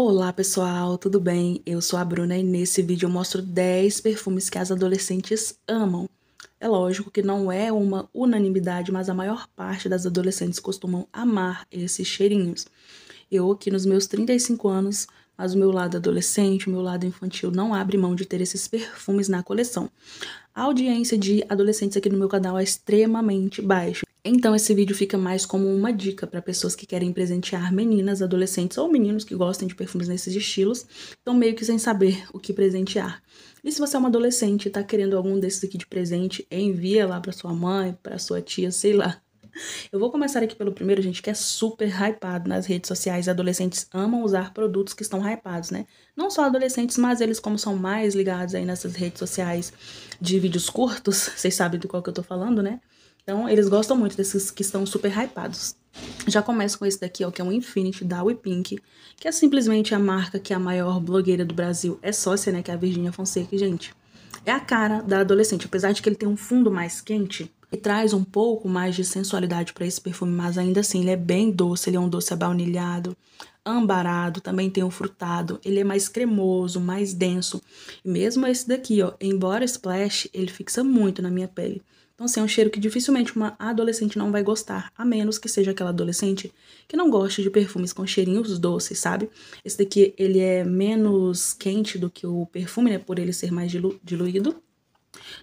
Olá pessoal, tudo bem? Eu sou a Bruna e nesse vídeo eu mostro 10 perfumes que as adolescentes amam. É lógico que não é uma unanimidade, mas a maior parte das adolescentes costumam amar esses cheirinhos. Eu aqui nos meus 35 anos, mas o meu lado adolescente, o meu lado infantil não abre mão de ter esses perfumes na coleção. A audiência de adolescentes aqui no meu canal é extremamente baixa. Então esse vídeo fica mais como uma dica para pessoas que querem presentear meninas, adolescentes ou meninos que gostem de perfumes nesses estilos, estão meio que sem saber o que presentear. E se você é uma adolescente e tá querendo algum desses aqui de presente, envia lá para sua mãe, para sua tia, sei lá. Eu vou começar aqui pelo primeiro, gente, que é super hypado nas redes sociais. Adolescentes amam usar produtos que estão hypados, né? Não só adolescentes, mas eles como são mais ligados aí nessas redes sociais de vídeos curtos, vocês sabem do qual que eu tô falando, né? Então, eles gostam muito desses que estão super hypados. Já começo com esse daqui, ó, que é um Infinity da Pink, que é simplesmente a marca que a maior blogueira do Brasil é sócia, né, que é a Virginia Fonseca, gente. É a cara da adolescente, apesar de que ele tem um fundo mais quente, e traz um pouco mais de sensualidade para esse perfume, mas ainda assim ele é bem doce, ele é um doce abaunilhado, ambarado, também tem um frutado, ele é mais cremoso, mais denso. E mesmo esse daqui, ó, embora splash, ele fixa muito na minha pele. Então, assim, é um cheiro que dificilmente uma adolescente não vai gostar, a menos que seja aquela adolescente que não goste de perfumes com cheirinhos doces, sabe? Esse daqui, ele é menos quente do que o perfume, né, por ele ser mais dilu diluído.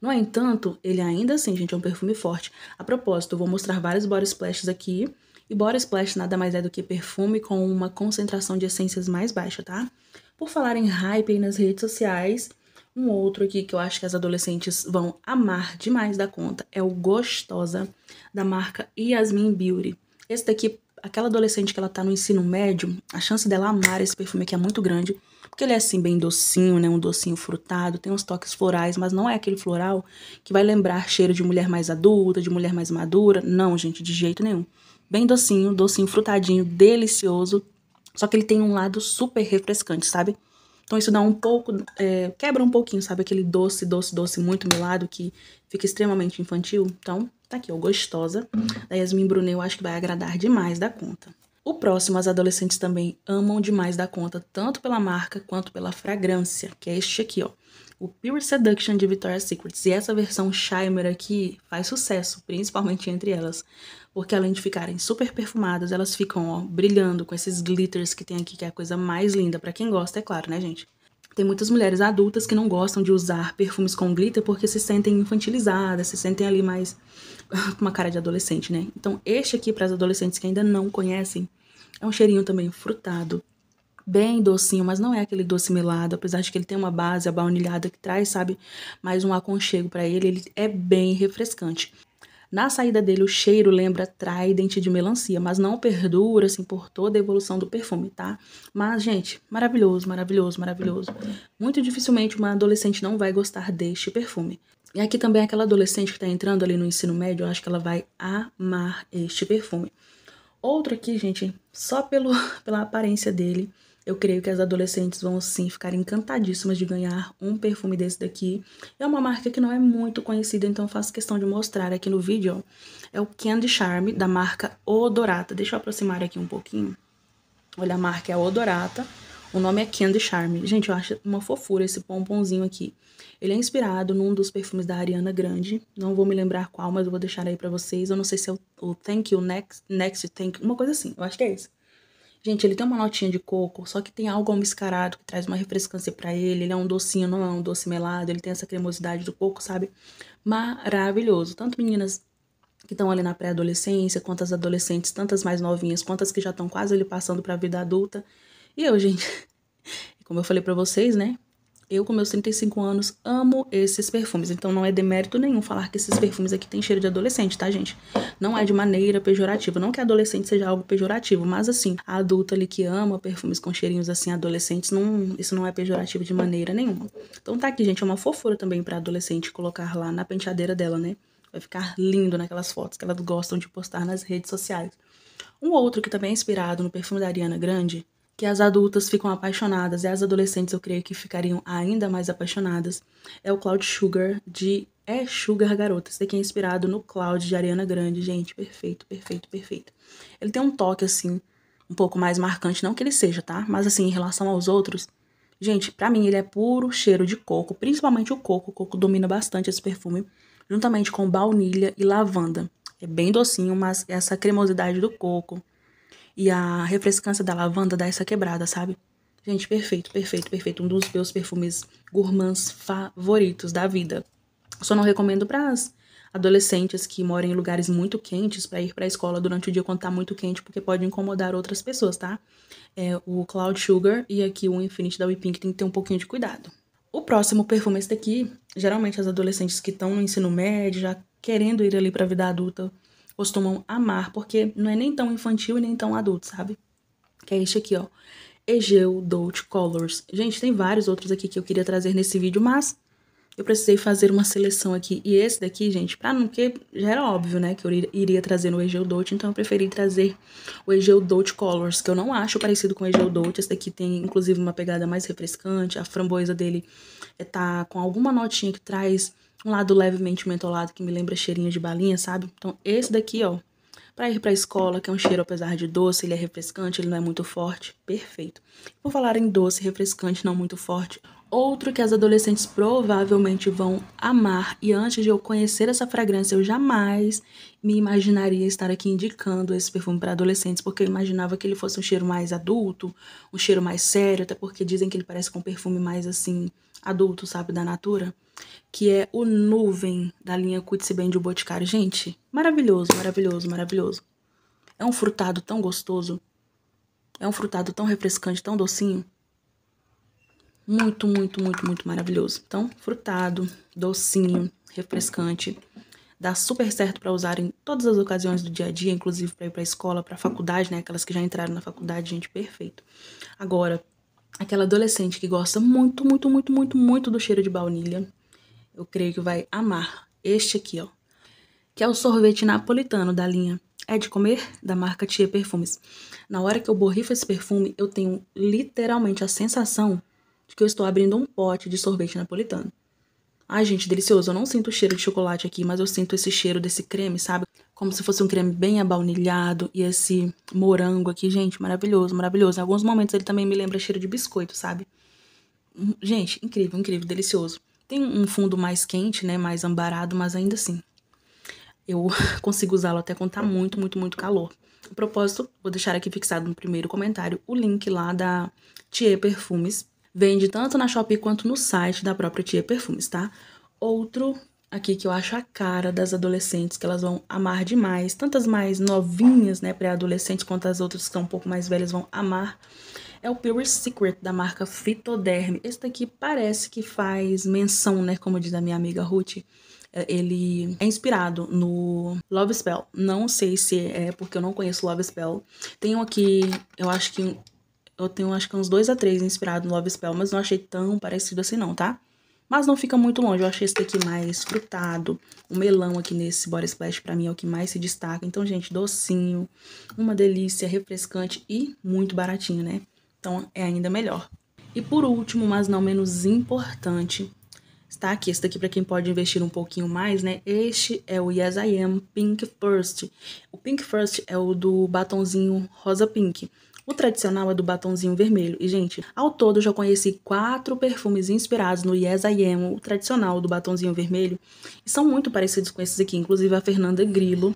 No entanto, ele ainda assim, gente, é um perfume forte. A propósito, eu vou mostrar vários body splashes aqui. E body splash nada mais é do que perfume com uma concentração de essências mais baixa, tá? Por falar em hype nas redes sociais, um outro aqui que eu acho que as adolescentes vão amar demais da conta é o Gostosa, da marca Yasmin Beauty. Esse daqui, aquela adolescente que ela tá no ensino médio, a chance dela amar esse perfume aqui é muito grande, porque ele é assim bem docinho, né, um docinho frutado, tem uns toques florais, mas não é aquele floral que vai lembrar cheiro de mulher mais adulta, de mulher mais madura, não, gente, de jeito nenhum. Bem docinho, docinho frutadinho, delicioso, só que ele tem um lado super refrescante, sabe? Então isso dá um pouco, é, quebra um pouquinho, sabe? Aquele doce, doce, doce muito melado que fica extremamente infantil. Então tá aqui, ó, gostosa. Da Yasmin Brunet eu acho que vai agradar demais da conta. O próximo, as adolescentes também amam demais da conta, tanto pela marca quanto pela fragrância, que é este aqui, ó o Pure Seduction de Victoria's Secret. E essa versão Shimer aqui faz sucesso, principalmente entre elas. Porque além de ficarem super perfumadas, elas ficam, ó, brilhando com esses glitters que tem aqui, que é a coisa mais linda. para quem gosta, é claro, né, gente? Tem muitas mulheres adultas que não gostam de usar perfumes com glitter porque se sentem infantilizadas, se sentem ali mais com uma cara de adolescente, né? Então, este aqui, para as adolescentes que ainda não conhecem, é um cheirinho também frutado, bem docinho, mas não é aquele doce melado, apesar de que ele tem uma base baunilhada que traz, sabe, mais um aconchego para ele, ele é bem refrescante. Na saída dele, o cheiro lembra dente de melancia, mas não perdura, assim, por toda a evolução do perfume, tá? Mas, gente, maravilhoso, maravilhoso, maravilhoso. Muito dificilmente uma adolescente não vai gostar deste perfume. E aqui também aquela adolescente que tá entrando ali no ensino médio, eu acho que ela vai amar este perfume. Outro aqui, gente, só pelo, pela aparência dele, eu creio que as adolescentes vão sim ficar encantadíssimas de ganhar um perfume desse daqui. É uma marca que não é muito conhecida, então faço questão de mostrar aqui no vídeo. É o Candy Charm da marca Odorata. Deixa eu aproximar aqui um pouquinho. Olha, a marca é Odorata. O nome é Candy Charm. Gente, eu acho uma fofura esse pomponzinho aqui. Ele é inspirado num dos perfumes da Ariana Grande. Não vou me lembrar qual, mas eu vou deixar aí para vocês. Eu não sei se é o, o Thank You Next, Next Thank, uma coisa assim. Eu acho que é esse. Gente, ele tem uma notinha de coco, só que tem algo almiscarado que traz uma refrescância para ele. Ele é um docinho, não é um doce melado, ele tem essa cremosidade do coco, sabe? Maravilhoso. Tanto meninas que estão ali na pré-adolescência, quantas adolescentes, tantas mais novinhas, quantas que já estão quase ali passando para a vida adulta. E eu, gente, como eu falei para vocês, né? Eu, com meus 35 anos, amo esses perfumes. Então não é demérito nenhum falar que esses perfumes aqui têm cheiro de adolescente, tá, gente? Não é de maneira pejorativa. Não que adolescente seja algo pejorativo, mas assim, a adulta ali que ama perfumes com cheirinhos assim adolescentes, não, isso não é pejorativo de maneira nenhuma. Então tá aqui, gente, é uma fofura também para adolescente colocar lá na penteadeira dela, né? Vai ficar lindo naquelas fotos que elas gostam de postar nas redes sociais. Um outro que também é inspirado no perfume da Ariana Grande que as adultas ficam apaixonadas e as adolescentes eu creio que ficariam ainda mais apaixonadas, é o Cloud Sugar de É Sugar Garota. Esse daqui é inspirado no Cloud de Ariana Grande, gente, perfeito, perfeito, perfeito. Ele tem um toque assim um pouco mais marcante, não que ele seja, tá? Mas assim, em relação aos outros, gente, para mim ele é puro cheiro de coco, principalmente o coco, o coco domina bastante esse perfume, juntamente com baunilha e lavanda. É bem docinho, mas essa cremosidade do coco, e a refrescância da lavanda dá essa quebrada, sabe? Gente, perfeito, perfeito, perfeito. Um dos meus perfumes gourmands favoritos da vida. Só não recomendo para as adolescentes que moram em lugares muito quentes para ir para a escola durante o dia quando tá muito quente, porque pode incomodar outras pessoas, tá? É o Cloud Sugar e aqui o Infinite da Whipping tem que ter um pouquinho de cuidado. O próximo perfume, esse daqui, geralmente as adolescentes que estão no ensino médio, já querendo ir ali para a vida adulta, costumam amar, porque não é nem tão infantil e nem tão adulto, sabe? Que é este aqui, ó. Egeu Dolt Colors. Gente, tem vários outros aqui que eu queria trazer nesse vídeo, mas eu precisei fazer uma seleção aqui. E esse daqui, gente, pra não que já era óbvio, né, que eu iria trazer no Egeu Dolt, então eu preferi trazer o Egeu Dolt Colors, que eu não acho parecido com o Egeu Dolt. Esse daqui tem, inclusive, uma pegada mais refrescante, a framboesa dele é, tá com alguma notinha que traz um lado levemente mentolado que me lembra cheirinho de balinha, sabe? Então esse daqui, ó, para ir para a escola, que é um cheiro apesar de doce, ele é refrescante, ele não é muito forte, perfeito. Por falar em doce, refrescante, não muito forte, outro que as adolescentes provavelmente vão amar e antes de eu conhecer essa fragrância, eu jamais me imaginaria estar aqui indicando esse perfume para adolescentes, porque eu imaginava que ele fosse um cheiro mais adulto, um cheiro mais sério, até porque dizem que ele parece com um perfume mais assim adulto, sabe, da Natura, que é o Nuvem da linha Cuide-se Bem de o Boticário. Gente, maravilhoso, maravilhoso, maravilhoso. É um frutado tão gostoso. É um frutado tão refrescante, tão docinho. Muito, muito, muito, muito maravilhoso. Então, frutado, docinho, refrescante. Dá super certo para usar em todas as ocasiões do dia a dia, inclusive para ir para escola, para faculdade, né? Aquelas que já entraram na faculdade, gente, perfeito. Agora, aquela adolescente que gosta muito, muito, muito, muito, muito do cheiro de baunilha, eu creio que vai amar este aqui, ó. Que é o sorvete napolitano da linha É de Comer, da marca Tia Perfumes. Na hora que eu borrifo esse perfume, eu tenho literalmente a sensação de que eu estou abrindo um pote de sorvete napolitano. Ai, gente, delicioso. Eu não sinto o cheiro de chocolate aqui, mas eu sinto esse cheiro desse creme, sabe? como se fosse um creme bem abaunilhado. E esse morango aqui, gente, maravilhoso, maravilhoso. Em alguns momentos ele também me lembra cheiro de biscoito, sabe? Hum, gente, incrível, incrível, delicioso. Tem um fundo mais quente, né, mais ambarado, mas ainda assim, eu consigo usá-lo até quando tá muito, muito, muito calor. A propósito, vou deixar aqui fixado no primeiro comentário o link lá da Thier Perfumes. Vende tanto na Shopee quanto no site da própria Thier Perfumes, tá? Outro aqui que eu acho a cara das adolescentes, que elas vão amar demais. Tantas mais novinhas, né, pré-adolescentes, quanto as outras que estão um pouco mais velhas vão amar. É o Pure Secret da marca Fitoderm. Esse daqui parece que faz menção, né, como diz a minha amiga Ruth. É, ele é inspirado no Love Spell. Não sei se é porque eu não conheço Love Spell. Tenho aqui, eu acho que eu tenho acho que uns dois a três inspirado no Love Spell, mas não achei tão parecido assim não, tá? mas não fica muito longe. Eu achei esse daqui mais frutado. O melão aqui nesse Body Splash pra mim é o que mais se destaca. Então, gente, docinho, uma delícia, refrescante e muito baratinho, né? Então, é ainda melhor. E por último, mas não menos importante, está aqui. Esse daqui para quem pode investir um pouquinho mais, né? Este é o Yes I Am Pink First. O Pink First é o do batonzinho rosa pink. O tradicional é do batonzinho vermelho. E, gente, ao todo eu já conheci quatro perfumes inspirados no Yes I Am, o tradicional do batonzinho vermelho. E são muito parecidos com esses aqui, inclusive a Fernanda Grillo,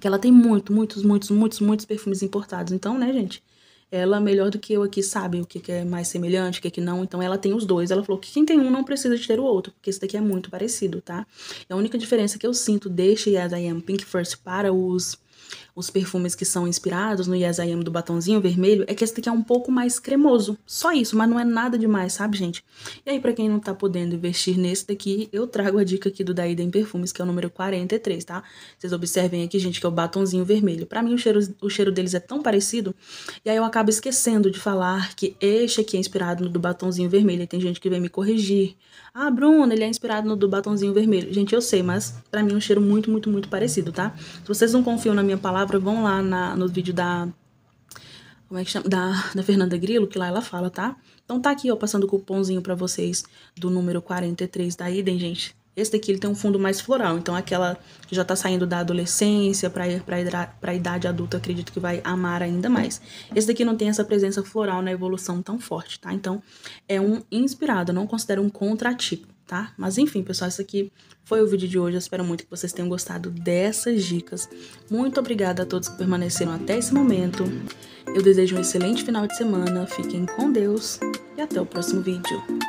que ela tem muito, muitos, muitos, muitos, muitos perfumes importados. Então, né, gente? Ela, melhor do que eu aqui, sabe o que, que é mais semelhante, o que, que não. Então, ela tem os dois. Ela falou que quem tem um não precisa de ter o outro, porque esse daqui é muito parecido, tá? E a única diferença que eu sinto deste Yes I Am Pink First para os os perfumes que são inspirados no Yasayam do batonzinho vermelho é que esse daqui é um pouco mais cremoso. Só isso, mas não é nada demais, sabe, gente? E aí, para quem não tá podendo investir nesse daqui, eu trago a dica aqui do Daiden Perfumes, que é o número 43, tá? Vocês observem aqui, gente, que é o batonzinho vermelho. Para mim, o cheiro, o cheiro deles é tão parecido, e aí eu acabo esquecendo de falar que este aqui é inspirado no do batonzinho vermelho. E tem gente que vem me corrigir. Ah, Bruno, ele é inspirado no do batonzinho vermelho. Gente, eu sei, mas para mim é um cheiro muito, muito, muito parecido, tá? Se vocês não confiam na minha palavra, vão lá na, no vídeo da. Como é que chama? Da, da Fernanda Grilo, que lá ela fala, tá? Então tá aqui, ó, passando o cupomzinho para vocês do número 43 da Idem, gente. Esse daqui ele tem um fundo mais floral, então aquela que já tá saindo da adolescência para para idade adulta, acredito que vai amar ainda mais. Esse daqui não tem essa presença floral na evolução tão forte, tá? Então é um inspirado, eu não considero um contratipo tá? Mas enfim, pessoal, isso aqui foi o vídeo de hoje. Eu espero muito que vocês tenham gostado dessas dicas. Muito obrigada a todos que permaneceram até esse momento. Eu desejo um excelente final de semana, fiquem com Deus e até o próximo vídeo.